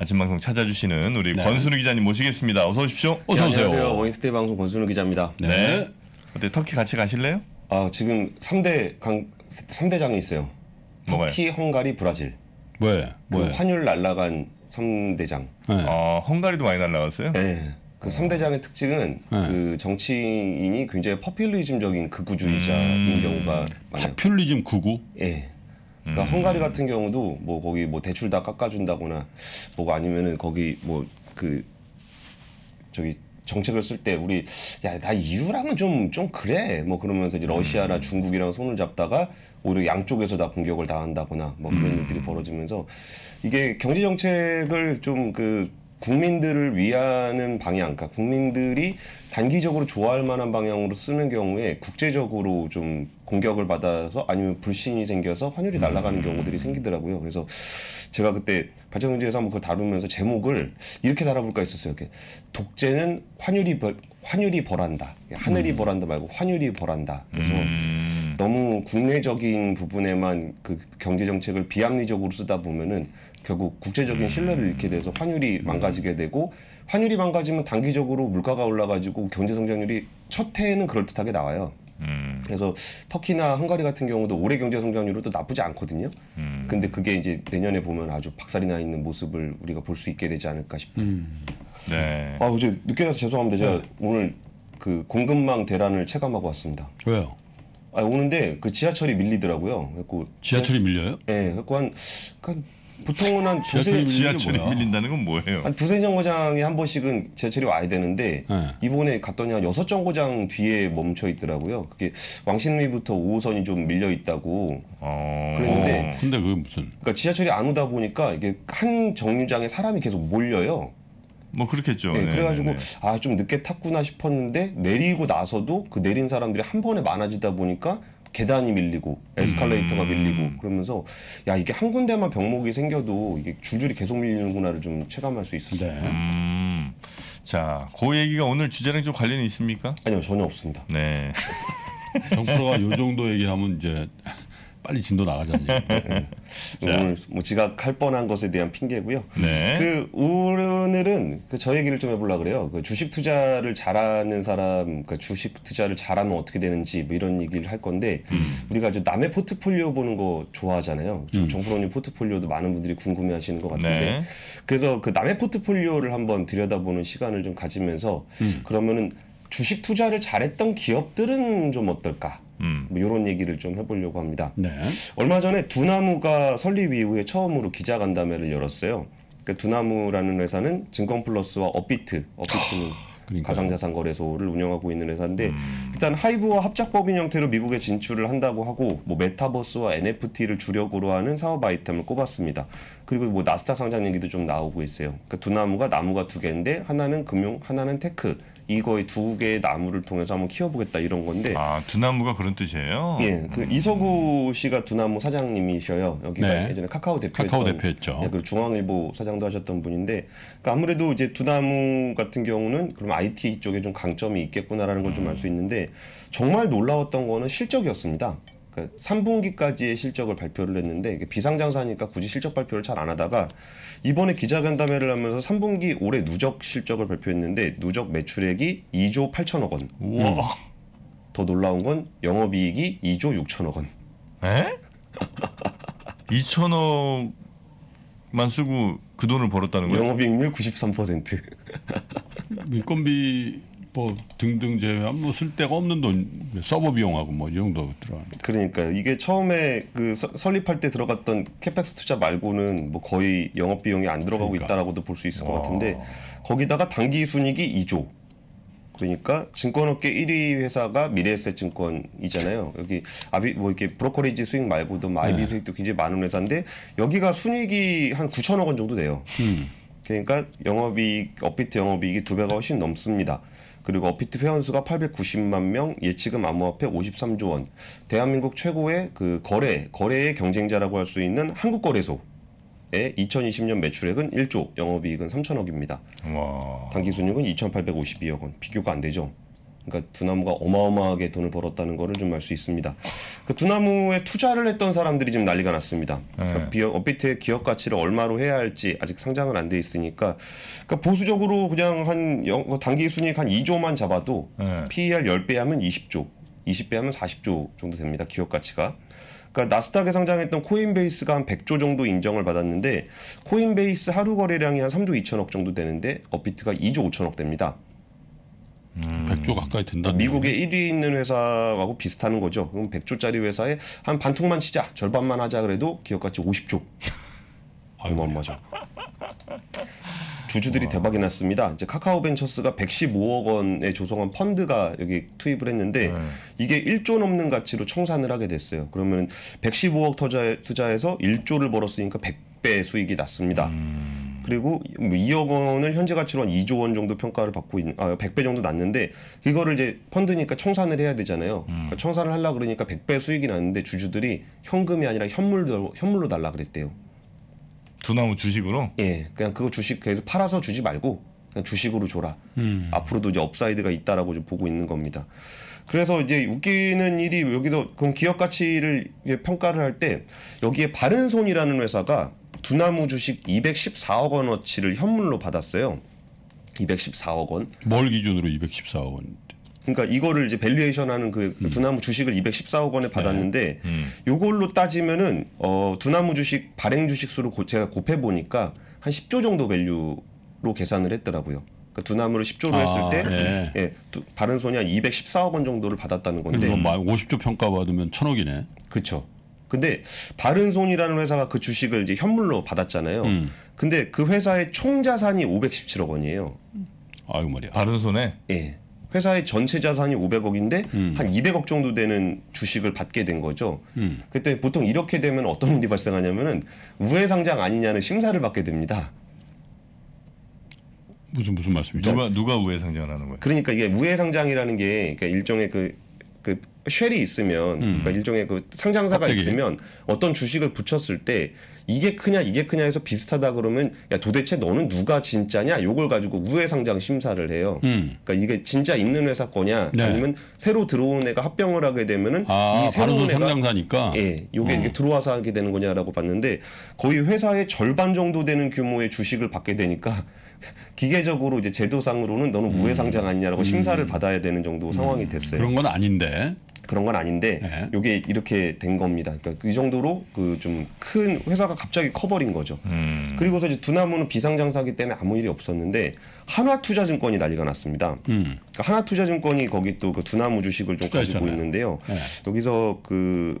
아침 방송 찾아주시는 우리 네. 권순우 기자님 모시겠습니다. 어서 오십시오. 네, 어서 오세요. 안녕하세요. 원스테이 방송 권순우 기자입니다. 네. 네. 어때 터키 같이 가실래요? 아 지금 3대 강 3대장에 있어요. 뭐가요? 헝가리, 브라질. 왜? 그 왜? 환율 날라간 3대장. 네. 아 헝가리도 많이 날라갔어요? 네. 그 3대장의 특징은 네. 그 정치인이 굉장히 퍼퓰리즘적인 극우주의자인 음... 경우가 많아요. 퍼퓰리즘 극우? 예. 네. 그러니까 음. 헝가리 같은 경우도 뭐 거기 뭐 대출 다 깎아준다거나 뭐 아니면은 거기 뭐 그 저기 정책을 쓸 때 우리 야나 이유랑은 좀 좀 그래 뭐 그러면서 이제 러시아나 음. 중국이랑 손을 잡다가 오히려 양쪽에서 다 공격을 당한다거나 뭐 그런 음. 일들이 벌어지면서 이게 경제 정책을 좀그 국민들을 위하는 방향, 그러니까 국민들이 단기적으로 좋아할 만한 방향으로 쓰는 경우에 국제적으로 좀 공격을 받아서 아니면 불신이 생겨서 환율이 날아가는 음. 경우들이 생기더라고요. 그래서 제가 그때 발전경제에서 한번 그걸 다루면서 제목을 이렇게 달아볼까 했었어요. 이렇게 독재는 환율이 벌, 환율이 벌한다. 하늘이 음. 벌한다 말고 환율이 벌한다. 그래서 음. 너무 국내적인 부분에만 그 경제 정책을 비합리적으로 쓰다 보면은 결국 국제적인 신뢰를 음. 잃게 돼서 환율이 네. 망가지게 되고 환율이 망가지면 단기적으로 물가가 올라가지고 경제 성장률이 첫 해에는 그럴듯하게 나와요. 음. 그래서 터키나 헝가리 같은 경우도 올해 경제 성장률은 또 나쁘지 않거든요. 음. 근데 그게 이제 내년에 보면 아주 박살이 나 있는 모습을 우리가 볼 수 있게 되지 않을까 싶어요. 네. 아 어제 늦게 가서 죄송합니다. 제가 네. 오늘 그 공급망 대란을 체감하고 왔습니다. 왜요? 아 오는데 그 지하철이 밀리더라고요. 그래 지하철이 밀려요? 네. 그래서 한, 한 그러니까 보통은 두세 지하철이 밀린다는 건 뭐예요? 한 두세 정거장에 한 번씩은 지하철이 와야 되는데 네. 이번에 갔더니 한 여섯 정거장 뒤에 멈춰 있더라고요. 그게 왕십리부터 5호선이 좀 밀려 있다고 어... 그랬는데 근데 그게 무슨 그러니까 지하철이 안 오다 보니까 이게 한 정류장에 사람이 계속 몰려요. 뭐 그렇겠죠. 네, 네 그래가지고 네, 네. 아좀 늦게 탔구나 싶었는데 내리고 나서도 그 내린 사람들이 한 번에 많아지다 보니까 계단이 밀리고 에스컬레이터가 음. 밀리고 그러면서 야 이게 한 군데만 병목이 생겨도 이게 줄줄이 계속 밀리는구나를 좀 체감할 수 있었어요. 네. 음. 자, 그 얘기가 오늘 주제랑 좀 관련이 있습니까? 아니요 전혀 없습니다. 네. 정프로가 요 정도 얘기하면 이제 빨리 진도 나가자는 얘니 오늘 네. 뭐 지각할 뻔한 것에 대한 핑계고요. 네. 그 오늘은 그 저 얘기를 좀 해보려 그래요. 그 주식 투자를 잘하는 사람, 그 주식 투자를 잘하면 어떻게 되는지 뭐 이런 얘기를 할 건데 음. 우리가 저 남의 포트폴리오 보는 거 좋아하잖아요. 음. 정프로님 포트폴리오도 많은 분들이 궁금해하시는 것 같은데 네. 그래서 그 남의 포트폴리오를 한번 들여다보는 시간을 좀 가지면서 음. 그러면은. 주식 투자를 잘했던 기업들은 좀 어떨까? 음. 뭐 이런 얘기를 좀 해보려고 합니다. 네. 얼마 전에 두나무가 설립 이후에 처음으로 기자간담회를 열었어요. 그 두나무라는 회사는 증권플러스와 업비트, 업비트는 그러니까 가상자산 거래소를 운영하고 있는 회사인데 음. 일단 하이브와 합작법인 형태로 미국에 진출을 한다고 하고 뭐 메타버스와 NFT를 주력으로 하는 사업 아이템을 꼽았습니다. 그리고 뭐 나스닥 상장 얘기도 좀 나오고 있어요. 그러니까 두 나무가 나무가 두 개인데 하나는 금융, 하나는 테크. 이거의 두 개의 나무를 통해서 한번 키워보겠다 이런 건데. 아, 두나무가 그런 뜻이에요? 예. 그 음. 이서구 씨가 두나무 사장님이셔요. 여기가 네. 예전에 카카오 대표 카카오 대표였죠. 예, 그리고 중앙일보 사장도 하셨던 분인데 그러니까 아무래도 이제 두나무 같은 경우는 그럼 IT 쪽에 좀 강점이 있겠구나라는 걸 좀 알수 음. 있는데 정말 놀라웠던 거는 실적이었습니다. 3분기까지의 그 실적을 발표를 했는데 비상장사니까 굳이 실적 발표를 잘 안 하다가 이번에 기자간담회를 하면서 3분기 올해 누적 실적을 발표했는데 누적 매출액이 2조 8천억 원. 음. 더 놀라운 건 영업이익이 2조 6천억 원. 에? 2천억만 쓰고 그 돈을 벌었다는 거예요? 영업이익률 93%. 인건비 뭐 등등 제외한 뭐 쓸데가 없는 돈 서버 비용하고 뭐이 정도 들어가는. 그러니까 이게 처음에 그 설립할 때 들어갔던 캐펙스 투자 말고는 뭐 거의 영업 비용이 안 들어가고 그러니까. 있다라고도 볼 수 있을 와. 것 같은데 거기다가 당기 순이익이 2조. 그러니까 증권업계 1위 회사가 미래에셋증권이잖아요. 여기 아비 뭐 이렇게 브로커리지 수익 말고도 뭐 아이비 네. 수익도 굉장히 많은 회사인데 여기가 순이익이 한 9천억 원 정도 돼요. 음. 그러니까 영업이익 업비트 영업이익이 두 배가 훨씬 넘습니다. 그리고 업비트 회원수가 890만 명, 예치금 암호화폐 53조 원. 대한민국 최고의 그 거래 거래의 경쟁자라고 할 수 있는 한국거래소. 의 2020년 매출액은 1조, 영업이익은 3천억입니다. 와. 당기 순이익은 2,852억 원. 비교가 안 되죠. 그러니까 두나무가 어마어마하게 돈을 벌었다는 거를 좀 알 수 있습니다. 그 두나무에 투자를 했던 사람들이 지금 난리가 났습니다. 네. 그러니까 비어, 업비트의 기업 가치를 얼마로 해야 할지 아직 상장은 안 돼 있으니까 그러니까 보수적으로 그냥 한 영, 뭐 단기 순이익 한 2조만 잡아도 네. PER 10배 하면 20조, 20배 하면 40조 정도 됩니다. 기업 가치가. 그러니까 나스닥에 상장했던 코인베이스가 한 100조 정도 인정을 받았는데 코인베이스 하루 거래량이 한 3조 2천억 정도 되는데 업비트가 2조 5천억 됩니다. 음. 100조 가까이 된다. 미국에 1위 있는 회사하고 비슷한 거죠. 그럼 100조짜리 회사에 한 반퉁만 치자, 절반만 하자 그래도 기업 가치 50조. 어마어마죠. 아, 주주들이 와. 대박이 났습니다. 이제 카카오 벤처스가 115억 원에 조성한 펀드가 여기 투입을 했는데 네. 이게 1조 넘는 가치로 청산을 하게 됐어요. 그러면 115억 투자, 해서 1조를 벌었으니까 100배 수익이 났습니다. 음. 그리고 2억 뭐 원을 현재 가치로 한 2조 원 정도 평가를 받고 있는 아 100배 정도 났는데 이거를 이제 펀드니까 청산을 해야 되잖아요. 음. 그러니까 청산을 하려 그러니까 100배 수익이 났는데 주주들이 현금이 아니라 현물로 현물로 달라 그랬대요. 두나무 주식으로? 예, 그냥 그거 주식 계속 팔아서 주지 말고 그냥 주식으로 줘라. 음. 앞으로도 이제 업사이드가 있다라고 좀 보고 있는 겁니다. 그래서 이제 웃기는 일이 여기서 그럼 기업 가치를 평가를 할 때 여기에 바른손이라는 회사가 두나무 주식 214억 원어치를 현물로 받았어요. 214억 원. 뭘 기준으로 214억 원? 그러니까 이거를 이제 밸류에이션 하는 그 음. 두나무 주식을 214억 원에 네. 받았는데 음. 요걸로 따지면은 어 두나무 주식 발행 주식 수로 고, 제가 곱해 보니까 한 10조 정도 밸류로 계산을 했더라고요. 그 두나무를 10조로 아, 했을 때 네. 예, 두, 바른 손이 한 214억 원 정도를 받았다는 건데. 그럼 50조 평가 받으면 천억이네 그렇죠. 근데 바른손이라는 회사가 그 주식을 이제 현물로 받았잖아요. 음. 근데 그 회사의 총 자산이 517억 원이에요. 아유 말이야. 바른손에? 예. 회사의 전체 자산이 500억인데 음. 한 200억 정도 되는 주식을 받게 된 거죠. 음. 그때 보통 이렇게 되면 어떤 일이 발생하냐면은 우회 상장 아니냐는 심사를 받게 됩니다. 무슨 무슨 말씀이죠? 누가 누가 우회 상장을 하는 거예요? 그러니까 이게 우회 상장이라는 게 그러니까 일종의 그그 그 쉘이 있으면 음. 그러니까 일종의 그 상장사가 갑자기. 있으면 어떤 주식을 붙였을 때 이게 크냐 이게 크냐 해서 비슷하다 그러면 야 도대체 너는 누가 진짜냐 요걸 가지고 우회 상장 심사를 해요. 음. 그러니까 이게 진짜 있는 회사 거냐 네. 아니면 새로 들어온 애가 합병을 하게 되면은 아, 이 새로운 그 애가 상장사니까 예, 요게 어. 이게 들어와서 하게 되는 거냐라고 봤는데 거의 회사의 절반 정도 되는 규모의 주식을 받게 되니까 기계적으로 이제 제도상으로는 너는 우회 음. 상장 아니냐라고 음. 심사를 받아야 되는 정도 상황이 음. 됐어요. 그런 건 아닌데. 그런 건 아닌데 네. 이게 이렇게 된 겁니다. 그러니까 이 그 정도로 그 좀 큰 회사가 갑자기 커버린 거죠. 음. 그리고서 이제 두나무는 비상장사기 때문에 아무 일이 없었는데 한화투자증권이 난리가 났습니다. 음. 그러니까 한화투자증권이 거기 또 그 두나무 주식을 좀 투자했잖아요. 가지고 있는데요. 네. 여기서 그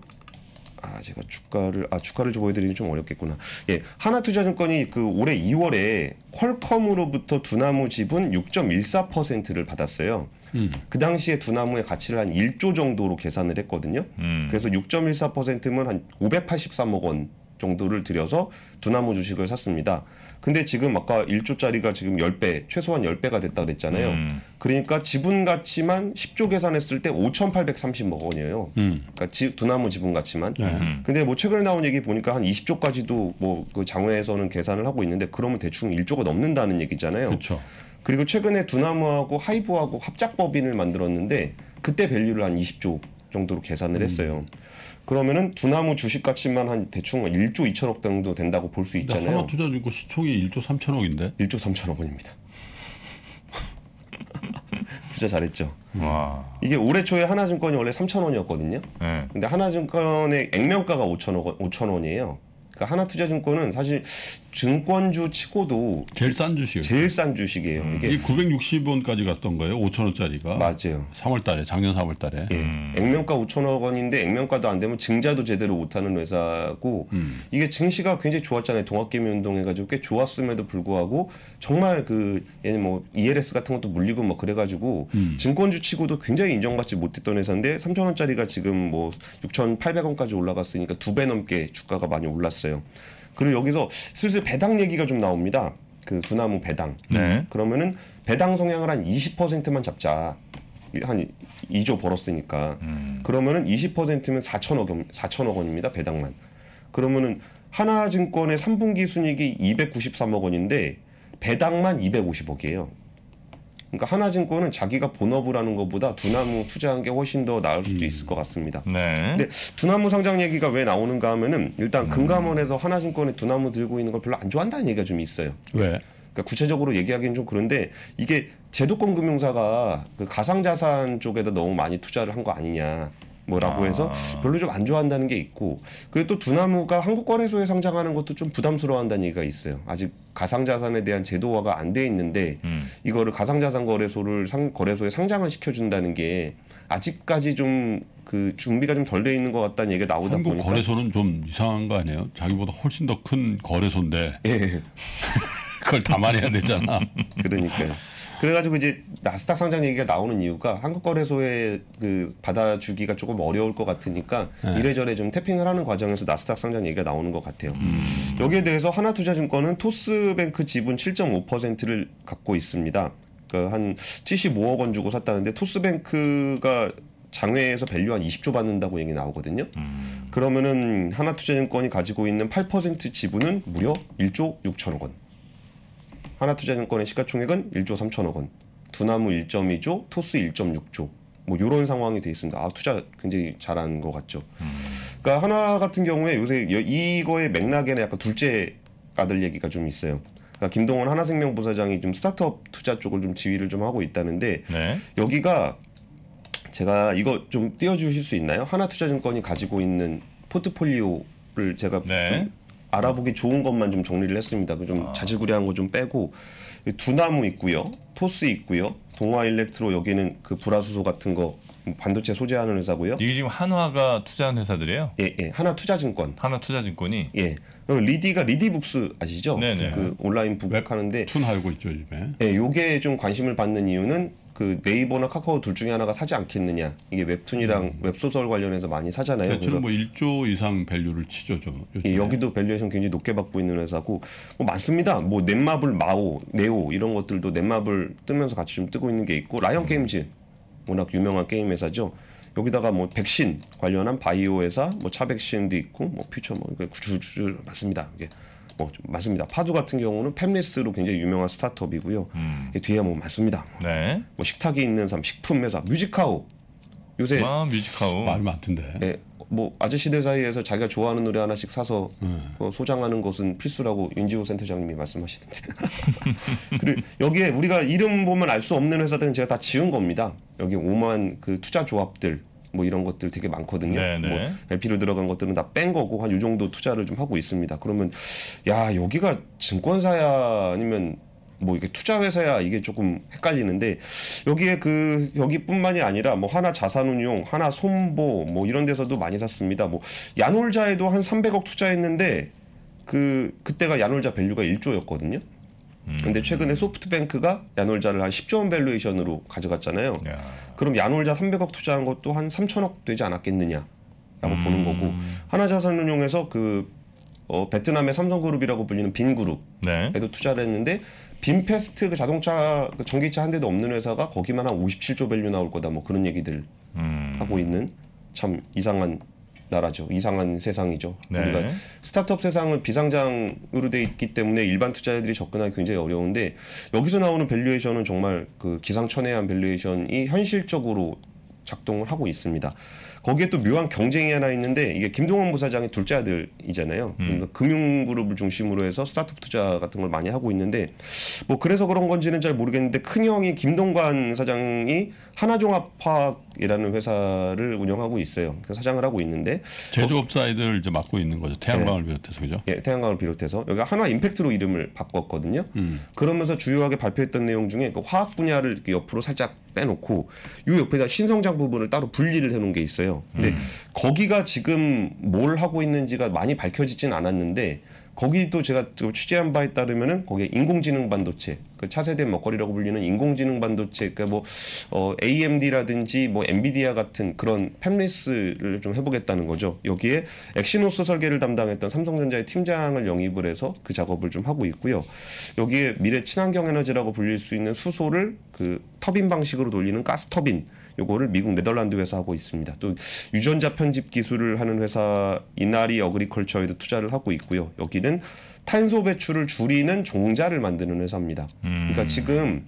아, 제가 주가를 아 주가를 좀 보여드리기 좀 어렵겠구나. 예, 하나투자증권이 그 올해 2월에 퀄컴으로부터 두나무 지분 6.14%를 받았어요. 음. 그 당시에 두 나무의 가치를 한 1조 정도로 계산을 했거든요. 음. 그래서 6.14%면 한 583억 원 정도를 들여서 두 나무 주식을 샀습니다. 근데 지금 아까 1조짜리가 지금 10배, 최소한 10배가 됐다 고 그랬잖아요. 음. 그러니까 지분 가치만 10조 계산했을 때 5,830억 원이에요. 음. 그러니까 지, 두나무 지분 가치만. 네. 음. 근데 뭐 최근에 나온 얘기 보니까 한 20조까지도 뭐 그 장외에서는 계산을 하고 있는데 그러면 대충 1조가 넘는다는 얘기잖아요. 그쵸. 그리고 최근에 두나무하고 하이브하고 합작법인을 만들었는데 그때 밸류를 한 20조 정도로 계산을 음. 했어요. 그러면은 두나무 주식 가치만 한 대충 1조 2천억 정도 된다고 볼 수 있잖아요. 하나 투자 주고 시총이 1조 3천억인데? 1조 3천억 원입니다. 투자 잘했죠. 와. 이게 올해 초에 하나증권이 원래 3천 원이었거든요. 네. 근데 하나증권의 액면가가 5천 원, 5천 원이에요. 그러니까 하나투자증권은 사실 증권주 치고도 제일 싼 주식. 제일 싼 주식이에요. 음. 이게 960원까지 갔던 거예요. 5천 원짜리가. 맞아요. 3월 달에 작년 3월 달에. 예. 음. 액면가 5천억 원인데 액면가도 안 되면 증자도 제대로 못 하는 회사고 음. 이게 증시가 굉장히 좋았잖아요. 동학개미 운동해 가지고 꽤 좋았음에도 불구하고 정말 그 얘는 뭐 ELS 같은 것도 물리고 뭐 그래 가지고 음. 증권주 치고도 굉장히 인정받지 못했던 회사인데 3천 원짜리가 지금 뭐 6,800원까지 올라갔으니까 두 배 넘게 주가가 많이 올랐어요. 그리고 여기서 슬슬 배당 얘기가 좀 나옵니다. 그 두나무 배당. 네. 그러면은 배당 성향을 한 20%만 잡자. 한 2조 벌었으니까. 음. 그러면은 20%면 4천억 4천억 원입니다. 배당만. 그러면은 하나증권의 3분기 순이익이 293억 원인데 배당만 250억이에요. 그러니까 하나증권은 자기가 본업을 하는 것보다 두나무 투자한 게 훨씬 더 나을 수도 음. 있을 것 같습니다. 네. 근데 두나무 상장 얘기가 왜 나오는가 하면은 일단 음. 금감원에서 하나증권에 두나무 들고 있는 걸 별로 안 좋아한다는 얘기가 좀 있어요. 왜? 그러니까 구체적으로 얘기하기는 좀 그런데 이게 제도권 금융사가 그 가상자산 쪽에다 너무 많이 투자를 한 거 아니냐. 뭐라고 아. 해서 별로 좀 안 좋아한다는 게 있고 그리고 또 두나무가 한국 거래소에 상장하는 것도 좀 부담스러워한다는 얘기가 있어요. 아직 가상자산에 대한 제도화가 안 돼 있는데 음. 이거를 가상자산 거래소를 상, 거래소에 상장을 시켜준다는 게 아직까지 좀 그 준비가 좀 덜 돼 있는 것 같다는 얘기가 나오다 한국 보니까 거래소는 좀 이상한 거 아니에요? 자기보다 훨씬 더 큰 거래소인데 예. 그걸 담아내야 되잖아. 그러니까요. 그래가지고 이제 나스닥 상장 얘기가 나오는 이유가 한국 거래소에 그 받아주기가 조금 어려울 것 같으니까 네. 이래저래 좀 태핑을 하는 과정에서 나스닥 상장 얘기가 나오는 것 같아요. 음. 여기에 대해서 하나투자증권은 토스뱅크 지분 7.5%를 갖고 있습니다. 그러니까 한 75억 원 주고 샀다는데 토스뱅크가 장외에서 밸류 한 20조 받는다고 얘기 나오거든요. 음. 그러면은 하나투자증권이 가지고 있는 8% 지분은 무려 1조 6천억 원. 하나투자증권의 시가총액은 1조 3천억 원, 두나무 1.2조, 토스 1.6조. 뭐 이런 상황이 돼 있습니다. 아 투자 굉장히 잘한 것 같죠. 음. 그러니까 하나 같은 경우에 요새 이거의 맥락에는 약간 둘째 아들 얘기가 좀 있어요. 그러니까 김동원 하나생명 부사장이 좀 스타트업 투자 쪽을 좀 지휘를 좀 하고 있다는데 네. 여기가 제가 이거 좀 띄워주실 수 있나요? 하나투자증권이 가지고 있는 포트폴리오를 제가 네. 알아보기 좋은 것만 좀 정리를 했습니다. 그좀 아. 자질구레한 거 좀 빼고 두나무 있고요, 토스 있고요, 동아일렉트로 여기는 그 불화수소 같은 거 반도체 소재하는 회사고요. 이게 지금 한화가 투자한 회사들이에요? 예, 예. 하나 투자증권. 하나 투자증권이. 예. 그리고 리디가 리디북스 아시죠? 네네. 네. 그 온라인 북하는데. 툰 알고 있죠, 요에 예, 요게 좀 관심을 받는 이유는 그 네이버나 카카오 둘 중에 하나가 사지 않겠느냐. 이게 웹툰이랑 음. 웹소설 관련해서 많이 사잖아요. 대체로 네, 뭐 1조 이상 밸류를 치죠. 저, 예, 여기도 밸류에이션 굉장히 높게 받고 있는 회사고 뭐 많습니다. 뭐 넷마블, 마오, 네오 이런 것들도 넷마블 뜨면서 같이 좀 뜨고 있는 게 있고 라이언 음. 게임즈 워낙 유명한 게임 회사죠. 여기다가 뭐 백신 관련한 바이오 회사, 뭐 차백신도 있고 뭐 퓨처 뭐 그러니까 주주 맞습니다. 이게 뭐 맞습니다. 파주 같은 경우는 팹리스로 굉장히 유명한 스타트업이고요. 음. 뒤에 뭐 맞습니다. 네. 뭐 식탁이 있는 삶, 식품 회사, 뮤직하우. 요새 아, 뮤직하우 말 많던데. 예, 뭐 아저씨들 사이에서 자기가 좋아하는 노래 하나씩 사서 음. 어, 소장하는 것은 필수라고 윤지호 센터장님이 말씀하시던데. 그리고 여기에 우리가 이름 보면 알 수 없는 회사들은 제가 다 지은 겁니다. 여기 오만 그 투자 조합들 뭐 이런 것들 되게 많거든요. 네네. 네. 뭐 LP로 들어간 것들은 다 뺀 거고 한 요 정도 투자를 좀 하고 있습니다. 그러면 야 여기가 증권사야 아니면 뭐 이게 투자 회사야 이게 조금 헷갈리는데 여기에 그 여기뿐만이 아니라 뭐 하나 자산운용, 하나 손보 뭐 이런 데서도 많이 샀습니다. 뭐 야놀자에도 한 300억 투자했는데 그 그때가 야놀자 밸류가 1조였거든요. 음. 근데 최근에 음. 소프트뱅크가 야놀자를 한 10조 원 밸류에이션으로 가져갔잖아요. 야. 그럼 야놀자 300억 투자한 것도 한 3천억 되지 않았겠느냐라고 음. 보는 거고 하나자산운용에서 그 어, 베트남의 삼성그룹이라고 불리는 빈그룹에도 네. 투자를 했는데 빈페스트 그 자동차 그 전기차 한 대도 없는 회사가 거기만 한 57조 밸류 나올 거다 뭐 그런 얘기들 음. 하고 있는 참 이상한 나라죠. 이상한 세상이죠. 네. 우리가 스타트업 세상은 비상장으로 돼 있기 때문에 일반 투자자들이 접근하기 굉장히 어려운데 여기서 나오는 밸류에이션은 정말 그 기상천외한 밸류에이션이 현실적으로 작동을 하고 있습니다. 거기에 또 묘한 경쟁이 하나 있는데 이게 김동원 부사장이 둘째 아들이잖아요. 음. 그러니까 금융그룹을 중심으로 해서 스타트업 투자 같은 걸 많이 하고 있는데 뭐 그래서 그런 건지는 잘 모르겠는데 큰 형이 김동관 사장이 하나종합화학이라는 회사를 운영하고 있어요. 사장을 하고 있는데 제조업사 아이를 이제 맡고 있는 거죠. 태양광을 네. 비롯해서 그죠? 예, 네, 태양광을 비롯해서 여기가 하나 임팩트로 이름을 바꿨거든요. 음. 그러면서 주요하게 발표했던 내용 중에 그 화학 분야를 옆으로 살짝 빼놓고 요 옆에다 신성장 부분을 따로 분리를 해놓은 게 있어요. 근데 음. 거기가 지금 뭘 하고 있는지가 많이 밝혀지진 않았는데 거기도 제가 취재한 바에 따르면은 거기에 인공지능 반도체, 그 차세대 먹거리라고 불리는 인공지능 반도체, 그러니까 뭐, 어, AMD라든지 뭐 엔비디아 같은 그런 팹리스를 좀 해보겠다는 거죠. 여기에 엑시노스 설계를 담당했던 삼성전자의 팀장을 영입을 해서 그 작업을 좀 하고 있고요. 여기에 미래 친환경 에너지라고 불릴 수 있는 수소를 그 터빈 방식으로 돌리는 가스 터빈 요거를 미국 네덜란드 회사하고 있습니다. 또 유전자 편집 기술을 하는 회사 이나리 어그리컬처에도 투자를 하고 있고요. 여기는 탄소 배출을 줄이는 종자를 만드는 회사입니다. 그러니까 음. 그러니까 지금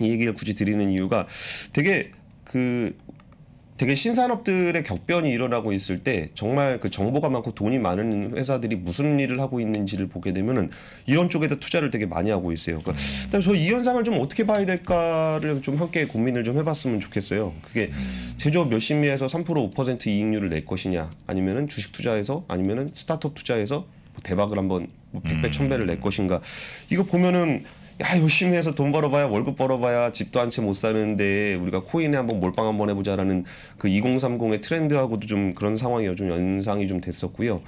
이 얘기를 굳이 드리는 이유가 되게 그 되게 신산업들의 격변이 일어나고 있을 때 정말 그 정보가 많고 돈이 많은 회사들이 무슨 일을 하고 있는지를 보게 되면은 이런 쪽에다 투자를 되게 많이 하고 있어요. 그러니까 저이 현상을 좀 어떻게 봐야 될까를 좀 함께 고민을 좀 해봤으면 좋겠어요. 그게 제조업 열심히 해서 3% 5% 이익률을 낼 것이냐 아니면은 주식 투자에서 아니면은 스타트업 투자에서 뭐 대박을 한번 100배, 뭐 1000배를 음. 낼 것인가. 이거 보면은 야 열심히 해서 돈 벌어봐야 월급 벌어봐야 집도 한 채 못 사는데 우리가 코인에 한번 몰빵 한번 해보자라는 그 2030의 트렌드하고도 좀 그런 상황이 요즘 연상이 좀 됐었고요.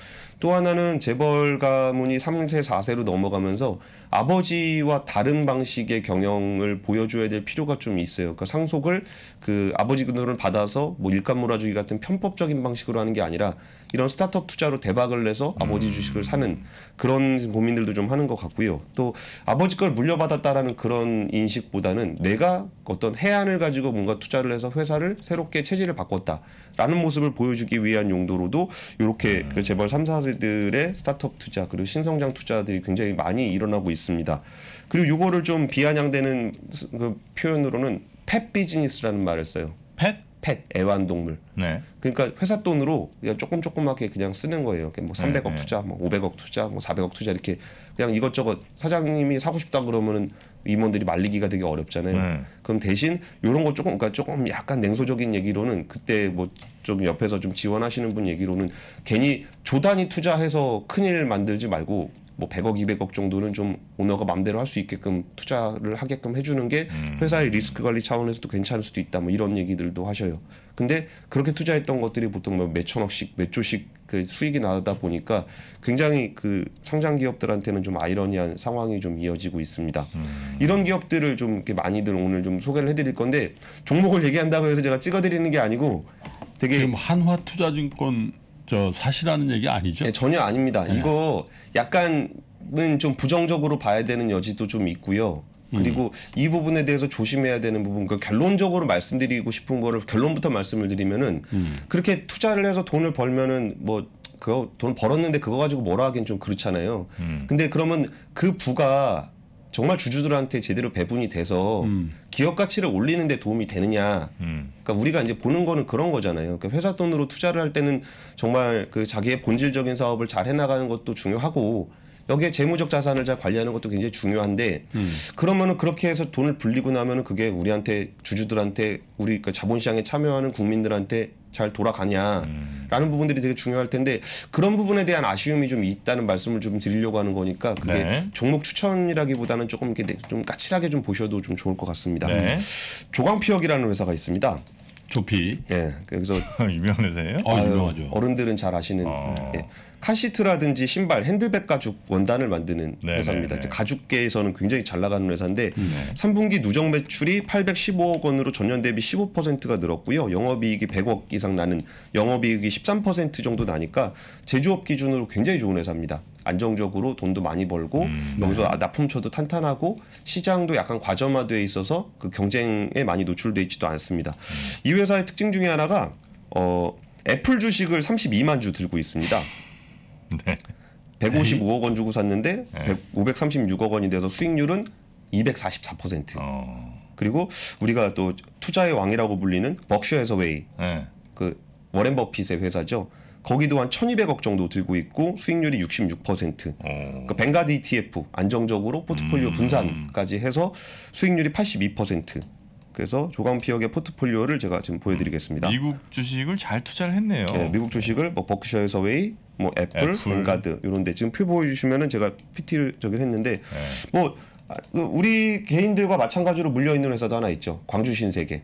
또 하나는 재벌 가문이 3세, 4세로 넘어가면서 아버지와 다른 방식의 경영을 보여줘야 될 필요가 좀 있어요. 그러니까 상속을 그 아버지 근로를 받아서 뭐 일감 몰아주기 같은 편법적인 방식으로 하는 게 아니라 이런 스타트업 투자로 대박을 내서 아버지 음. 주식을 사는 그런 고민들도 좀 하는 것 같고요. 또 아버지 걸 물려받았다라는 그런 인식보다는 내가 어떤 해안을 가지고 뭔가 투자를 해서 회사를 새롭게 체질을 바꿨다라는 모습을 보여주기 위한 용도로도 이렇게 음. 그 재벌 3, 4세 투자들의 스타트업 투자 그리고 신성장 투자들이 굉장히 많이 일어나고 있습니다. 그리고 이거를 좀 비아냥대는 그 표현으로는 펫 비즈니스라는 말을 써요. 펫? 펫 애완동물. 네. 그러니까 회사 돈으로 그냥 조금 조금하게 그냥 쓰는 거예요. 뭐 300억 네, 투자, 뭐 500억 투자, 뭐 400억 투자 이렇게 그냥 이것저것 사장님이 사고 싶다 그러면은 임원들이 말리기가 되게 어렵잖아요. 음. 그럼 대신 이런 거 조금 그러니까 조금 약간 냉소적인 얘기로는 그때 뭐좀 옆에서 좀 지원하시는 분 얘기로는 괜히 조단위 투자해서 큰일 만들지 말고 뭐 100억, 200억 정도는 좀 오너가 맘대로 할 수 있게끔 투자를 하게끔 해주는 게 음. 회사의 리스크 관리 차원에서도 괜찮을 수도 있다. 뭐 이런 얘기들도 하셔요. 근데 그렇게 투자했던 것들이 보통 뭐 몇천억씩, 몇조씩 그 수익이 나다 보니까 굉장히 그 상장 기업들한테는 좀 아이러니한 상황이 좀 이어지고 있습니다. 음. 이런 기업들을 좀 이렇게 많이들 오늘 좀 소개를 해드릴 건데 종목을 얘기한다고 해서 제가 찍어드리는 게 아니고 되게 지금 한화투자증권 저 사실하는 얘기 아니죠? 네, 전혀 아닙니다. 네. 이거 약간은 좀 부정적으로 봐야 되는 여지도 좀 있고요. 음. 그리고 음. 이 부분에 대해서 조심해야 되는 부분, 그 결론적으로 말씀드리고 싶은 거를 결론부터 말씀을 드리면은 음. 그렇게 투자를 해서 돈을 벌면은 뭐 그거 돈 벌었는데 그거 가지고 뭐라 하긴 좀 그렇잖아요. 음. 근데 그러면 그 부가 정말 주주들한테 제대로 배분이 돼서 음. 기업 가치를 올리는데 도움이 되느냐. 음. 그러니까 우리가 이제 보는 거는 그런 거잖아요. 그러니까 회사 돈으로 투자를 할 때는 정말 그 자기의 본질적인 사업을 잘 해나가는 것도 중요하고 여기에 재무적 자산을 잘 관리하는 것도 굉장히 중요한데 음. 그러면은 그렇게 해서 돈을 불리고 나면은 그게 우리한테 주주들한테 우리 그 자본시장에 참여하는 국민들한테 잘 돌아가냐라는 음. 부분들이 되게 중요할 텐데 그런 부분에 대한 아쉬움이 좀 있다는 말씀을 좀 드리려고 하는 거니까 그게 네. 종목 추천이라기보다는 조금 이렇게 좀 까칠하게 좀 보셔도 좀 좋을 것 같습니다. 네. 조광피혁이라는 회사가 있습니다. 조피. 예. 네, 그래서 유명한 회사예요? 아, 유명하죠. 어른들은 잘 아시는. 어. 예. 카시트라든지 신발, 핸드백 가죽 원단을 만드는 네네네. 네, 회사입니다. 네. 가죽계에서는 굉장히 잘 나가는 회사인데 음, 네. 3분기 누적 매출이 815억 원으로 전년 대비 15%가 늘었고요. 영업이익이 100억 이상 나는 영업이익이 13% 정도 나니까 제조업 기준으로 굉장히 좋은 회사입니다. 안정적으로 돈도 많이 벌고 음, 네. 여기서 아, 납품처도 탄탄하고 시장도 약간 과점화돼 있어서 그 경쟁에 많이 노출돼 있지도 않습니다. 음. 이 회사의 특징 중에 하나가 어, 애플 주식을 32만 주 들고 있습니다. 네. 155억 원 주고 샀는데 네. 100, 536억 원이 돼서 수익률은 244%. 어. 그리고 우리가 또 투자의 왕이라고 불리는 버크셔 에서웨이 네. 그 워렌 버핏의 회사죠. 거기도 한 1200억 정도 들고 있고 수익률이 66%. 어. 그 벵가드 ETF 안정적으로 포트폴리오 음. 분산까지 해서 수익률이 82%. 그래서 조광피역의 포트폴리오를 제가 지금 보여드리겠습니다. 미국 주식을 잘 투자를 했네요. 네, 미국 주식을 뭐 버크셔 에서웨이 뭐 애플, 애플. 가드 이런 데 지금 표 보여주시면은 제가 PT를 저기 했는데 네. 뭐 아, 그 우리 개인들과 마찬가지로 물려 있는 회사도 하나 있죠. 광주 신세계.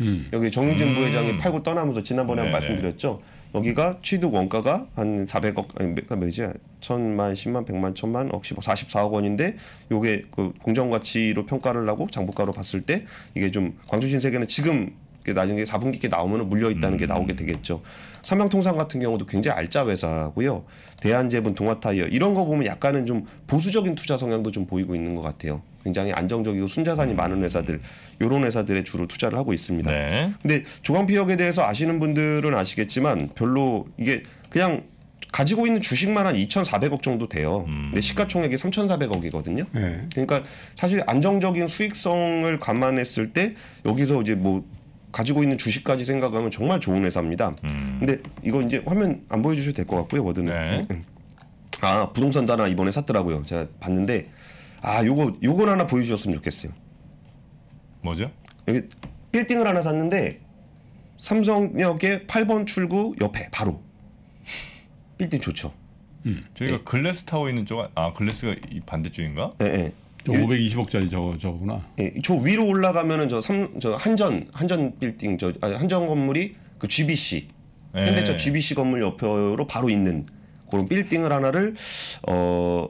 음. 여기 정윤진 음. 부회장이 팔고 떠나면서 지난번에 네네. 한 네. 말씀드렸죠. 여기가 취득 원가가 한 400억 아니 몇이지? 천만, 십만, 백만, 천만, 억, 십억, 사십사억 원인데 요게 그 공정 가치로 평가를 하고 장부가로 봤을 때 이게 좀 광주 신세계는 지금 나중에 4분기 께 나오면 물려 있다는 음. 게 나오게 되겠죠. 삼양통상 같은 경우도 굉장히 알짜 회사고요. 대한제분, 동아타이어 이런 거 보면 약간은 좀 보수적인 투자 성향도 좀 보이고 있는 것 같아요. 굉장히 안정적이고 순자산이 음. 많은 회사들 이런 회사들에 주로 투자를 하고 있습니다. 네. 근데 조광피역에 대해서 아시는 분들은 아시겠지만 별로 이게 그냥 가지고 있는 주식만 한 2,400억 정도 돼요. 음. 근데 시가총액이 3,400억이거든요. 네. 그러니까 사실 안정적인 수익성을 감안했을 때 여기서 이제 뭐 가지고 있는 주식까지 생각하면 정말 좋은 회사입니다. 음. 근데 이거 이제 화면 안 보여주셔도 될 것 같고요, 워든는 네. 아 부동산도 하나 이번에 샀더라고요. 제가 봤는데 아 요거 요건 하나 보여주셨으면 좋겠어요. 뭐죠? 여기 빌딩을 하나 샀는데 삼성역의 8번 출구 옆에 바로 빌딩 좋죠. 음. 저희가 네. 글래스 타워 있는 쪽, 아 글래스가 이 반대쪽인가? 네, 네. 저 520억짜리 예. 저거 저구나. 예, 저 위로 올라가면은 저 삼 저 한전 한전 빌딩 저 아니, 한전 건물이 그 GBC 네. 예. 현대차 GBC 건물 옆으로 바로 있는 그런 빌딩을 하나를 어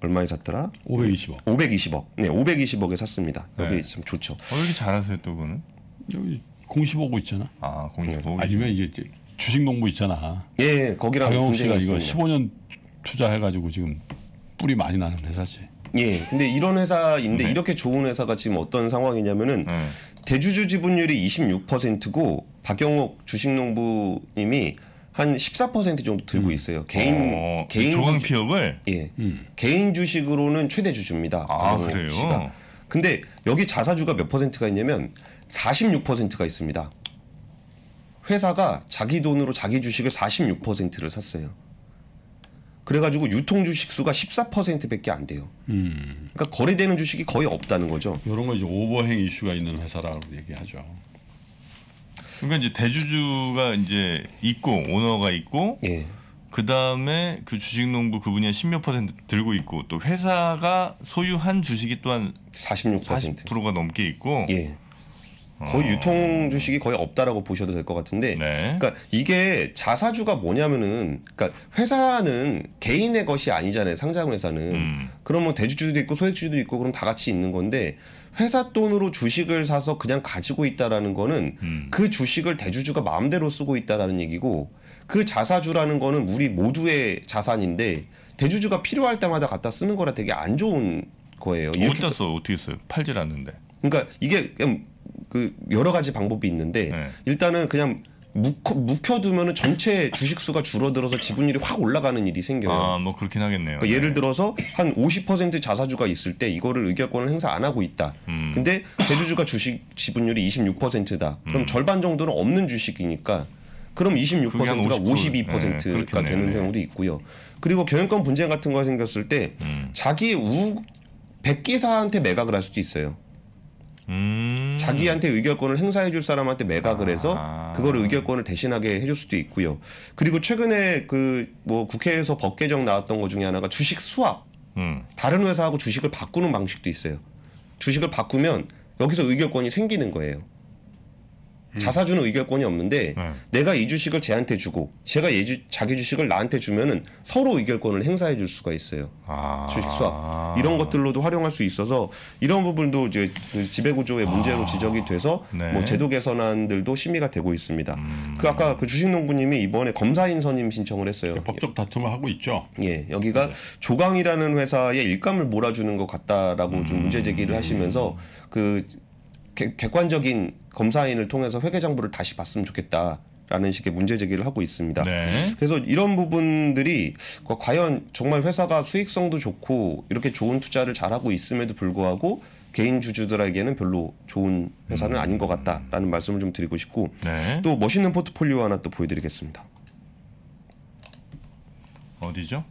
얼마에 샀더라? 520억. 520억. 네, 520억에 샀습니다. 예. 여기 네. 참 좋죠. 어, 왜이게 잘하세요, 또그은 여기 공시보고 있잖아. 아, 공시보고. 네. 아니면 이제 주식 농부 있잖아. 예, 예 거기랑 박영 씨가 이거 15년 투자해가지고 지금 뿌리 많이 나는 회사지. 예. 근데 이런 회사인데 네. 이렇게 좋은 회사가 지금 어떤 상황이냐면은 네. 대주주 지분율이 26%고 박영옥 주식농부님이 한 14% 정도 들고 음. 있어요. 개인 어, 개인 조강 피혁을 예. 음. 개인 주식으로는 최대 주주입니다. 아, 그래요. 씨가. 근데 여기 자사주가 몇 퍼센트가 있냐면 46%가 있습니다. 회사가 자기 돈으로 자기 주식을 46%를 샀어요. 그래가지고 유통 주식 수가 14%밖에 안 돼요. 음. 그러니까 거래되는 주식이 거의 없다는 거죠. 이런 거 이제 오버행 이슈가 있는 회사라고 얘기하죠. 그러니까 이제 대주주가 이제 있고 오너가 있고 예. 그다음에 그 주식농부 그분이 한 십몇 퍼센트 들고 있고 또 회사가 소유한 주식이 또한 46%. 40%가 넘게 있고 예. 거의 어. 유통 주식이 거의 없다라고 보셔도 될 것 같은데 네. 그러니까 이게 자사주가 뭐냐면은 그러니까 회사는 개인의 것이 아니잖아요 상장 회사는 음. 그러면 뭐 대주주도 있고 소액주주도 있고 그럼 다 같이 있는 건데 회사 돈으로 주식을 사서 그냥 가지고 있다라는 거는 음. 그 주식을 대주주가 마음대로 쓰고 있다라는 얘기고 그 자사주라는 거는 우리 모두의 자산인데 대주주가 필요할 때마다 갖다 쓰는 거라 되게 안 좋은 거예요. 어디다 어떻게 써요? 팔질 않는데. 그러니까 이게 그냥 그 여러 가지 방법이 있는데 네. 일단은 그냥 묵혀, 두면은 전체 주식 수가 줄어들어서 지분율이 확 올라가는 일이 생겨요. 아, 뭐 그렇긴 하겠네요. 그러니까 예를 네. 들어서 한 50% 자사주가 있을 때 이거를 의결권을 행사 안 하고 있다. 음. 근데 대주주가 주식 지분율이 26%다. 그럼 음. 절반 정도는 없는 주식이니까 그럼 26%가 52%가 네, 되는 네. 경우도 있고요. 그리고 경영권 분쟁 같은 거 생겼을 때 음. 자기 우 백기사한테 매각을 할 수도 있어요. 음. 자기한테 의결권을 행사해 줄 사람한테 매각을 해서 아. 그거를 의결권을 대신하게 해줄 수도 있고요. 그리고 최근에 그 뭐 국회에서 법 개정 나왔던 것 중에 하나가 주식 수합. 음. 다른 회사하고 주식을 바꾸는 방식도 있어요. 주식을 바꾸면 여기서 의결권이 생기는 거예요. 자사주는 음. 의결권이 없는데 네. 내가 이 주식을 쟤한테 주고 제가 주, 자기 주식을 나한테 주면은 서로 의결권을 행사해 줄 수가 있어요. 아. 주식 수합 이런 것들로도 활용할 수 있어서 이런 부분도 이제 그 지배구조의 아. 문제로 아. 지적이 돼서 네. 뭐 제도 개선안들도 심의가 되고 있습니다. 음. 그 아까 그 주식농구님이 이번에 검사인 선임 신청을 했어요. 예, 법적 다툼을 하고 있죠. 예, 여기가 네. 조강이라는 회사의 일감을 몰아주는 것 같다라고 음. 좀 문제 제기를 음. 하시면서 그 객, 관적인 검사인을 통해서 회계 장부를 다시 봤으면 좋겠다. 라는 식의 문제 제기를 하고 있습니다. 네. 그래서 이런 부분들이 과연 정말 회사가 수익성도 좋고 이렇게 좋은 투자를 잘하고 있음에도 불구하고 개인 주주들에게는 별로 좋은 회사는 아닌 것 같다라는 말씀을 좀 드리고 싶고 네. 또 멋있는 포트폴리오 하나 또 보여드리겠습니다. 어디죠?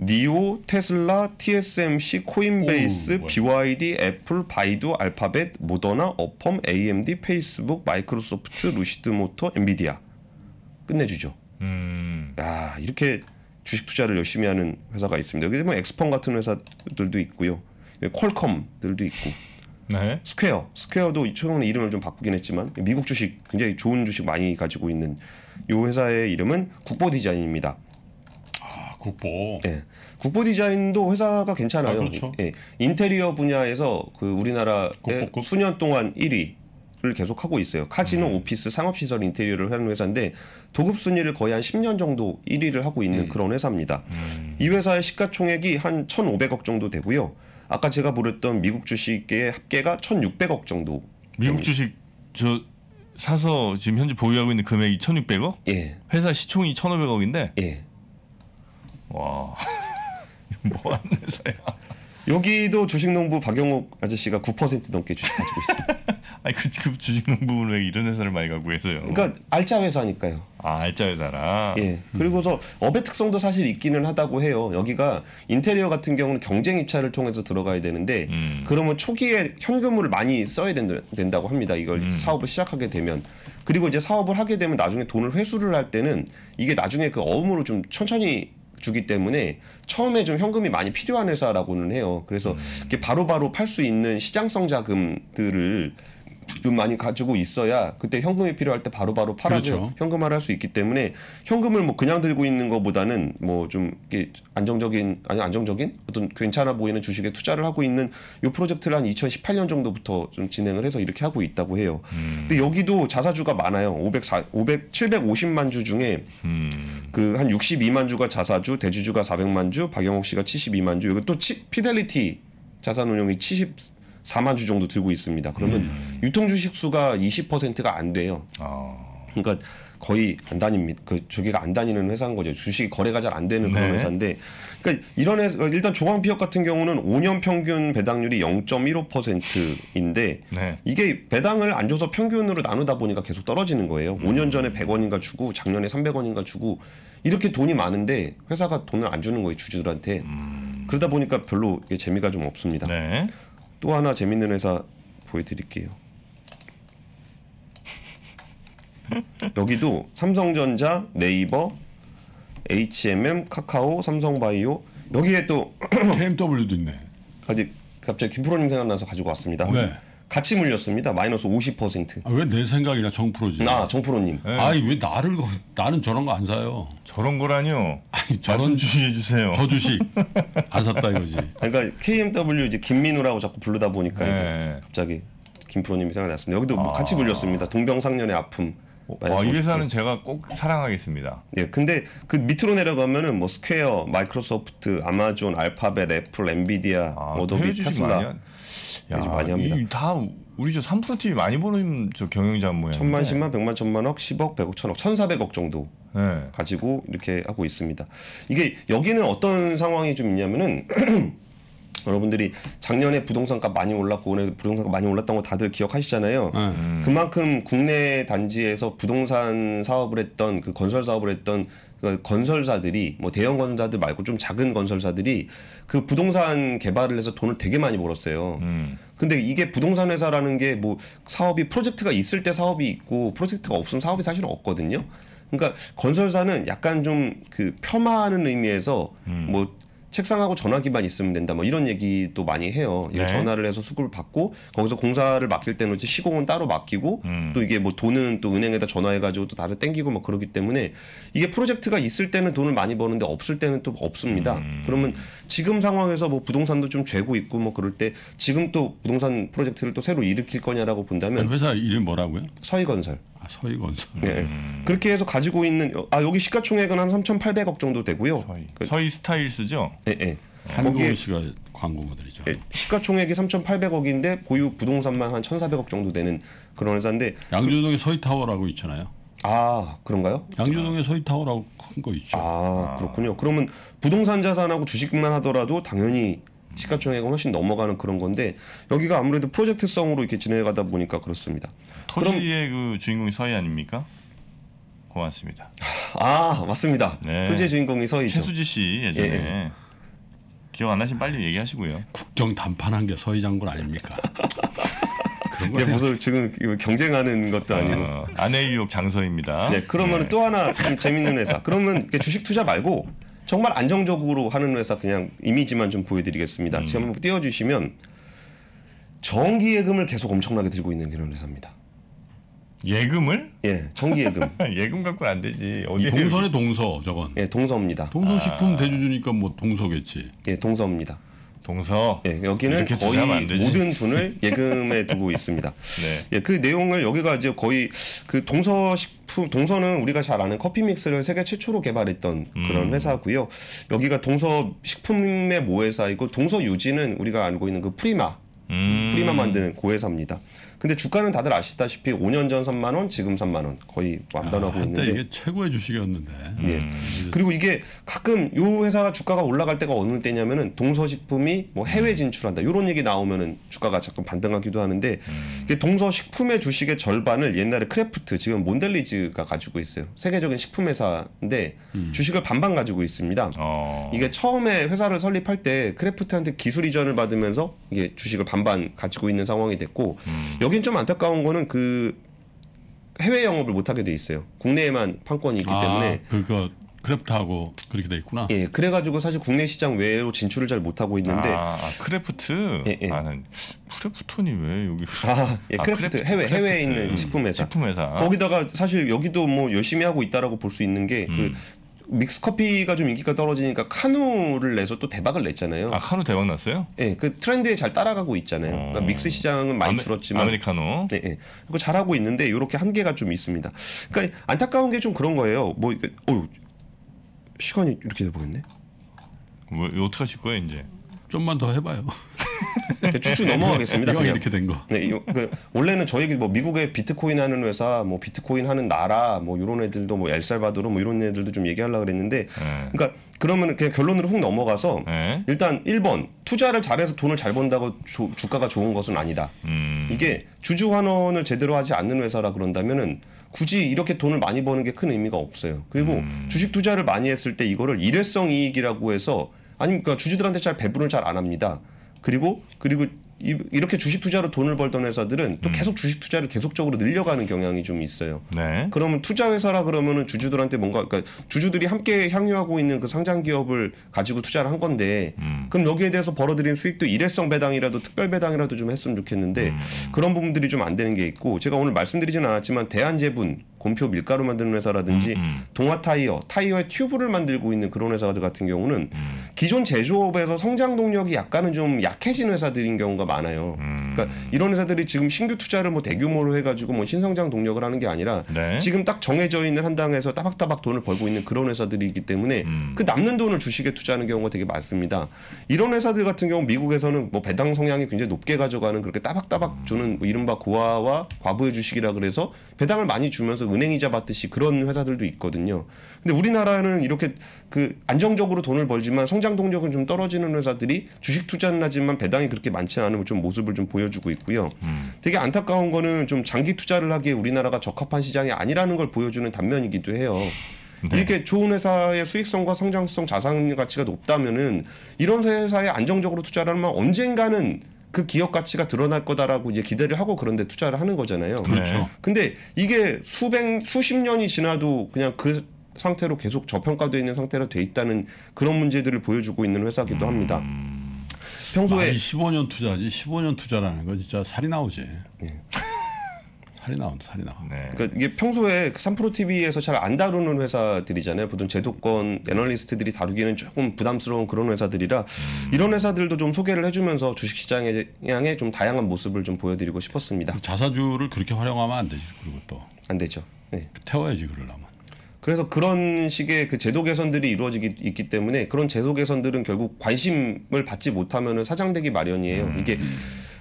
니오, 테슬라, TSMC, 코인베이스, 오, BYD, 애플, 바이두, 알파벳, 모더나, 어펌, AMD, 페이스북, 마이크로소프트, 루시드 모터, 엔비디아 끝내주죠. 음. 야 이렇게 주식 투자를 열심히 하는 회사가 있습니다. 여기 보면 뭐 엑스펀 같은 회사들도 있고요, 예, 퀄컴들도 있고, 네. 스퀘어, 스퀘어도 최근에 이름을 좀 바꾸긴 했지만 미국 주식 굉장히 좋은 주식 많이 가지고 있는 이 회사의 이름은 국보 디자인입니다. 국보. 예. 국보 디자인도 회사가 괜찮아요. 아, 그렇죠. 예. 인테리어 분야에서 그 우리나라에 국보급? 수년 동안 1위. 를 계속 하고 있어요. 카지노, 음. 오피스, 상업시설 인테리어를 하는 회사인데 도급 순위를 거의 한 10년 정도 1위를 하고 있는 음. 그런 회사입니다. 음. 이 회사의 시가총액이 한 1,500억 정도 되고요. 아까 제가 물었던 미국 주식의 합계가 1,600억 정도. 미국 주식 저 사서 지금 현재 보유하고 있는 금액이 1,600억? 예. 회사 시총이 1,500억인데 예. 와, 뭐 하는 회사야? 여기도 주식농부 박영욱 아저씨가 9% 넘게 주식 가지고 있습니다. 아니 그, 그 주식농부는 왜 이런 회사를 많이 가고 계세요? 그러니까 알짜 회사니까요. 아 알짜 회사라. 예. 그리고서 업의 특성도 사실 있기는 하다고 해요. 여기가 인테리어 같은 경우는 경쟁 입찰을 통해서 들어가야 되는데 음. 그러면 초기에 현금을 많이 써야 된다, 고 합니다. 이걸 음. 사업을 시작하게 되면 그리고 이제 사업을 하게 되면 나중에 돈을 회수를 할 때는 이게 나중에 그 어음으로 좀 천천히 주기 때문에 처음에 좀 현금이 많이 필요한 회사라고는 해요. 그래서 음. 바로바로 바로 팔 수 있는 시장성 자금들을 좀 많이 가지고 있어야 그때 현금이 필요할 때 바로바로 팔아서 그렇죠. 현금화를 할 수 있기 때문에 현금을 뭐 그냥 들고 있는 것보다는 뭐 좀 안정적인 아니 안정적인 어떤 괜찮아 보이는 주식에 투자를 하고 있는 요 프로젝트를 한 2018년 정도부터 좀 진행을 해서 이렇게 하고 있다고 해요. 음. 근데 여기도 자사주가 많아요. 504 500 750만 주 중에 음. 그한 62만 주가 자사주, 대주주가 400만 주, 박영옥 씨가 72만 주. 여기 또 치, 피델리티 자산운용이 70 4만 주 정도 들고 있습니다. 그러면 음. 유통 주식 수가 20%가 안 돼요. 아. 그러니까 거의 안 다닙니다. 그 저기가 안 다니는 회사인 거죠. 주식 이 거래가 잘 안 되는 그런 네. 회사인데, 그러니까 이런 회사, 그러니까 일단 조광피업 같은 경우는 5년 평균 배당률이 0.15%인데 네. 이게 배당을 안 줘서 평균으로 나누다 보니까 계속 떨어지는 거예요. 음. 5년 전에 100원인가 주고 작년에 300원인가 주고 이렇게 돈이 많은데 회사가 돈을 안 주는 거예요 주주들한테. 음. 그러다 보니까 별로 재미가 좀 없습니다. 네. 또 하나 재밌는 회사 보여드릴게요. 여기도 삼성전자, 네이버, HMM, 카카오, 삼성바이오 여기에 또 KMW도 있네. 아직 갑자기 김프로님 생각나서 가지고 왔습니다. 네. 같이 물렸습니다. 마이너스 50%. 아, 왜 내 생각이나 정프로지? 나 정프로님. 네. 예. 아니 왜 나를 거- 나는 저런 거 안 사요. 저런 거라뇨. 아니 저런 주시해 주세요. 저 주식 안 샀다 이거지. 그러니까 KMW 이제 김민우라고 자꾸 부르다 보니까 네. 이게 갑자기 김프로님이 생각났습니다. 여기도 뭐 아. 같이 불렸습니다. 동병상련의 아픔. 어, 아, 이 회사는 제가 꼭 사랑하겠습니다. 예, 근데 그 밑으로 내려가면은 뭐 스퀘어, 마이크로소프트, 아마존, 알파벳, 애플, 엔비디아, 어도비, 아, 뭐 테슬라 야, 많이 합니다. 이, 다 우리 저 3프로 TV 많이 보는 저 경영자 모양. 천만, 십만, 백만, 천만억, 십억, 백억, 천억, 천사백억 정도 네. 가지고 이렇게 하고 있습니다. 이게 여기는 어떤 상황이 좀 있냐면은 여러분들이 작년에 부동산 값 많이 올랐고 오늘 부동산 값 많이 올랐던 거 다들 기억하시잖아요. 음. 그만큼 국내 단지에서 부동산 사업을 했던 그 건설 사업을 했던 그 건설사들이 뭐 대형 건설사들 말고 좀 작은 건설사들이 그 부동산 개발을 해서 돈을 되게 많이 벌었어요. 음. 근데 이게 부동산 회사라는 게 뭐 사업이 프로젝트가 있을 때 사업이 있고 프로젝트가 없으면 사업이 사실 없거든요. 그러니까 건설사는 약간 좀 그 폄하하는 의미에서 음. 뭐 책상하고 전화기만 있으면 된다 뭐 이런 얘기도 많이 해요. 이거 네. 전화를 해서 수급을 받고 거기서 공사를 맡길 때는 시공은 따로 맡기고 음. 또 이게 뭐 돈은 또 은행에다 전화해가지고 또 다들 땡기고 막 그러기 때문에 이게 프로젝트가 있을 때는 돈을 많이 버는데 없을 때는 또 없습니다. 음. 그러면 지금 상황에서 뭐 부동산도 좀 죄고 있고 뭐 그럴 때 지금 또 부동산 프로젝트를 또 새로 일으킬 거냐라고 본다면 회사 이름 뭐라고요? 서희건설. 서희건설. 네. 음. 그렇게 해서 가지고 있는 어, 아 여기 시가총액은 한 3,800억 정도 되고요. 서희, 그, 서희 스타일스죠. 네, 네. 한국 씨가 광고 모델이죠. 네, 예, 시가총액이 3,800억인데 보유 부동산만 한 1,400억 정도 되는 그런 회사인데 양주동에 그, 서희 타워라고 있잖아요. 아 그런가요? 양주동에 서희 타워라고 큰 거 있죠. 아, 아 그렇군요. 그러면 부동산 자산하고 주식만 하더라도 당연히 시가총액은 훨씬 넘어가는 그런 건데 여기가 아무래도 프로젝트성으로 이렇게 진행하다 보니까 그렇습니다. 토지의 그럼, 그 주인공이 서희 아닙니까? 고맙습니다. 아 맞습니다. 네. 토지의 주인공이 서희죠. 최수지 씨 예전에 예. 기억 안 나시면 빨리 얘기하시고요. 국경 단판한 게 서희 장군 아닙니까? 예, 무슨 지금 경쟁하는 것도 어, 아니고 아내 유혹 장서입니다. 네, 그러면 네. 또 하나 좀 재밌는 회사. 그러면 주식 투자 말고 정말 안정적으로 하는 회사 그냥 이미지만 좀 보여드리겠습니다. 음. 지금 한번 띄워주시면 정기 예금을 계속 엄청나게 들고 있는 그런 회사입니다. 예금을? 예, 정기 예금. 예금 갖고는 안 되지. 동서네 동서 저건. 예, 동서입니다. 동서식품 아. 대주주니까 뭐 동서겠지. 예, 동서입니다. 동서. 예, 여기는 거의 모든 돈을 예금에 두고 있습니다. 네. 예, 그 내용을 여기가 이제 거의 그 동서 식품 동서는 우리가 잘 아는 커피 믹스를 세계 최초로 개발했던 그런 음. 회사고요. 여기가 동서 식품의 모회사이고 동서 유지는 우리가 알고 있는 그 프리마 음. 프리마 만드는 고회사입니다. 그 근데 주가는 다들 아시다시피 5년 전 3만 원, 지금 3만 원 거의 완변하고 아, 있는데 이게 최고의 주식이었는데. 예. 음. 그리고 이게 가끔 요 회사가 주가가 올라갈 때가 어느 때냐면은 동서식품이 뭐 해외 음. 진출한다 요런 얘기 나오면은 주가가 자꾸 반등하기도 하는데 이게 동서식품의 주식의 절반을 옛날에 크래프트 지금 몬델리즈가 가지고 있어요. 세계적인 식품 회사인데 음. 주식을 반반 가지고 있습니다. 어. 이게 처음에 회사를 설립할 때 크래프트한테 기술 이전을 받으면서 이게 주식을 반반 가지고 있는 상황이 됐고 음. 여긴 좀 안타까운 거는 그 해외 영업을 못 하게 돼 있어요. 국내에만 판권이 있기 아, 때문에 그거 크래프트하고 그렇게 돼 있구나. 예, 그래가지고 사실 국내 시장 외로 진출을 잘못 하고 있는데. 아, 아 크래프트. 예, 예. 아는 크래프톤이 왜 여기? 아, 예, 아, 크래프트, 크래프트 해외 크래프트. 해외에 있는 음. 식품 회사. 식품 회사. 거기다가 사실 여기도 뭐 열심히 하고 있다라고 볼 수 있는 게그 음. 믹스 커피가 좀 인기가 떨어지니까 카누를 내서 또 대박을 냈잖아요. 아 카누 대박 났어요? 네, 그 트렌드에 잘 따라가고 있잖아요. 어... 그러니까 믹스 시장은 많이 아메, 줄었지만 아메리카노. 네, 네. 그거 잘하고 있는데 이렇게 한계가 좀 있습니다. 그러니까 안타까운 게 좀 그런 거예요. 뭐 어, 시간이 이렇게 돼버렸네. 뭐 어떻게 하실 거예요 이제? 좀만 더 해봐요. 이렇게 쭉쭉 넘어가겠습니다. 이왕 이렇게 된 거. 네, 그, 원래는 저희 뭐 미국의 비트코인 하는 회사, 뭐 비트코인 하는 나라, 뭐 이런 애들도 뭐 엘살바도르 뭐 이런 애들도 좀 얘기하려고 그랬는데, 네. 그러니까 그러면 그냥 결론으로 훅 넘어가서 네. 일단 1번 투자를 잘해서 돈을 잘 번다고 조, 주가가 좋은 것은 아니다. 음. 이게 주주 환원을 제대로 하지 않는 회사라 그런다면은 굳이 이렇게 돈을 많이 버는 게 큰 의미가 없어요. 그리고 음. 주식 투자를 많이 했을 때 이거를 일회성 이익이라고 해서 아니 그러니까 주주들한테 잘 배분을 잘 안 합니다. 그리고 그리고 이, 이렇게 주식 투자로 돈을 벌던 회사들은 또 음. 계속 주식 투자를 계속적으로 늘려가는 경향이 좀 있어요. 네. 그러면 투자 회사라 그러면은 주주들한테 뭔가 그러니까 주주들이 함께 향유하고 있는 그 상장 기업을 가지고 투자를 한 건데 음. 그럼 여기에 대해서 벌어들인 수익도 일회성 배당이라도 특별 배당이라도 좀 했으면 좋겠는데 음. 그런 부분들이 좀 안 되는 게 있고 제가 오늘 말씀드리진 않았지만 대한제분 곰표 밀가루 만드는 회사라든지 음, 음. 동화 타이어, 타이어의 튜브를 만들고 있는 그런 회사들 같은 경우는 음. 기존 제조업에서 성장 동력이 약간은 좀 약해진 회사들인 경우가 많아요. 음. 그러니까 이런 회사들이 지금 신규 투자를 뭐 대규모로 해가지고 뭐 신성장 동력을 하는 게 아니라 네. 지금 딱 정해져 있는 한당에서 따박따박 돈을 벌고 있는 그런 회사들이기 때문에 음. 그 남는 돈을 주식에 투자하는 경우가 되게 많습니다. 이런 회사들 같은 경우 미국에서는 뭐 배당 성향이 굉장히 높게 가져가는 그렇게 따박따박 음. 주는 뭐 이른바 고아와 과부의 주식이라 그래서 배당을 많이 주면서 은행 이자 받듯이 그런 회사들도 있거든요. 근데 우리나라는 이렇게 그 안정적으로 돈을 벌지만 성장 동력은 좀 떨어지는 회사들이 주식 투자는 하지만 배당이 그렇게 많지 않은 좀 모습을 좀 보여주고 있고요. 음. 되게 안타까운 거는 좀 장기 투자를 하기에 우리나라가 적합한 시장이 아니라는 걸 보여주는 단면이기도 해요. 네. 이렇게 좋은 회사의 수익성과 성장성, 자산 가치가 높다면은 이런 회사에 안정적으로 투자를 하면 언젠가는 그 기업 가치가 드러날 거다라고 이제 기대를 하고 그런데 투자를 하는 거잖아요. 그렇죠. 네. 근데 이게 수백 수십 년이 지나도 그냥 그 상태로 계속 저평가되어 있는 상태로 돼 있다는 그런 문제들을 보여주고 있는 회사기도 음. 합니다. 평소에 15년 투자지 15년 투자라는 건 진짜 살이 나오지. 네. 살이 나온다, 살이 나와. 네. 그러니까 이게 평소에 그 삼프로 TV에서 잘 안 다루는 회사들이잖아요. 보통 제도권 애널리스트들이 다루기는 조금 부담스러운 그런 회사들이라 음. 이런 회사들도 좀 소개를 해주면서 주식시장에 양에 좀 다양한 모습을 좀 보여드리고 싶었습니다. 자사주를 그렇게 활용하면 안되죠 그리고 또 안 되죠. 네. 태워야지 그러려면. 그래서 그런 식의 그 제도 개선들이 이루어지기 있기 때문에 그런 제도 개선들은 결국 관심을 받지 못하면 사장되기 마련이에요. 음. 이게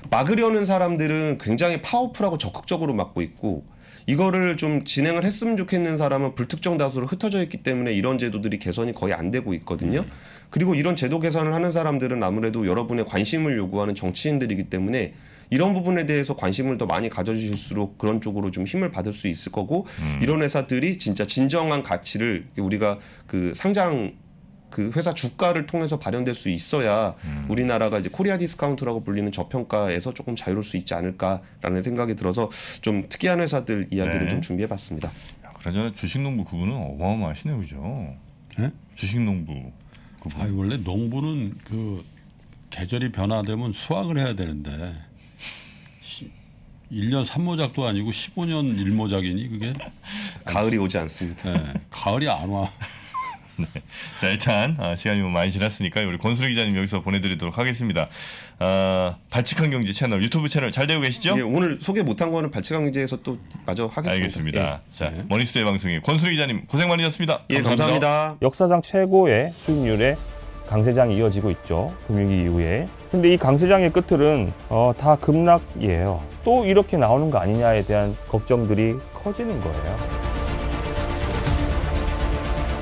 막으려는 사람들은 굉장히 파워풀하고 적극적으로 막고 있고 이거를 좀 진행을 했으면 좋겠는 사람은 불특정 다수로 흩어져 있기 때문에 이런 제도들이 개선이 거의 안 되고 있거든요. 음. 그리고 이런 제도 개선을 하는 사람들은 아무래도 여러분의 관심을 요구하는 정치인들이기 때문에 이런 부분에 대해서 관심을 더 많이 가져주실수록 그런 쪽으로 좀 힘을 받을 수 있을 거고 음. 이런 회사들이 진짜 진정한 가치를 우리가 그 상장 그 회사 주가를 통해서 발현될 수 있어야 음. 우리나라가 이제 코리아 디스카운트라고 불리는 저평가에서 조금 자유로울 수 있지 않을까라는 생각이 들어서 좀 특이한 회사들 이야기를 네. 좀 준비해봤습니다. 야, 그나저나 주식농부 그분은 어마어마하시네요, 그죠? 네? 예? 주식농부. 그분. 아 원래 농부는 그 계절이 변화되면 수확을 해야 되는데 1년 3모작도 아니고 15년 1모작이니 그게? 가을이 오지 않습니다. 네, 가을이 안 와. 네. 자 일단 아, 시간이 뭐 많이 지났으니까 우리 권수리 기자님 여기서 보내드리도록 하겠습니다. 아, 발칙한 경제 채널 유튜브 채널 잘 되고 계시죠? 예, 오늘 소개 못한 거는 발칙한 경제에서 또 마저 하겠습니다. 알겠습니다. 예. 자 예. 머니스의 방송에 권수리 기자님 고생 많으셨습니다. 예, 감사합니다. 감사합니다. 역사상 최고의 수익률에 강세장이 이어지고 있죠. 금융위 이후에. 근데 이 강세장의 끝틀은 어, 다 급락이에요. 또 이렇게 나오는 거 아니냐에 대한 걱정들이 커지는 거예요.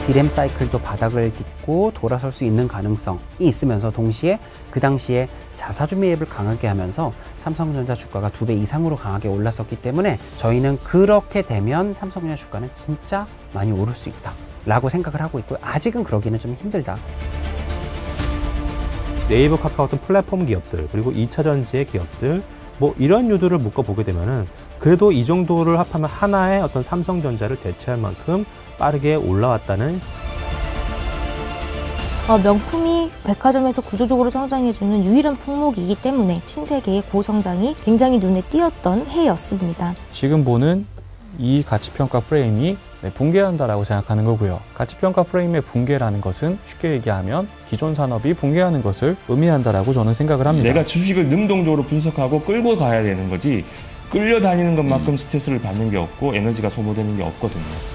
디램 사이클도 바닥을 딛고 돌아설 수 있는 가능성이 있으면서 동시에 그 당시에 자사주 매입을 강하게 하면서 삼성전자 주가가 두 배 이상으로 강하게 올랐었기 때문에 저희는 그렇게 되면 삼성전자 주가는 진짜 많이 오를 수 있다 라고 생각을 하고 있고요 아직은 그러기는 좀 힘들다 네이버 카카오 같 플랫폼 기업들 그리고 2차전지의 기업들 뭐 이런 유들을 묶어보게 되면은 그래도 이 정도를 합하면 하나의 어떤 삼성전자를 대체할 만큼 빠르게 올라왔다는 어, 명품이 백화점에서 구조적으로 성장해주는 유일한 품목이기 때문에 신세계의 고성장이 굉장히 눈에 띄었던 해였습니다. 지금 보는 이 가치평가 프레임이 네, 붕괴한다라고 생각하는 거고요. 가치평가 프레임의 붕괴라는 것은 쉽게 얘기하면 기존 산업이 붕괴하는 것을 의미한다라고 저는 생각을 합니다. 내가 주식을 능동적으로 분석하고 끌고 가야 되는 거지 끌려다니는 것만큼 음. 스트레스를 받는 게 없고 에너지가 소모되는 게 없거든요.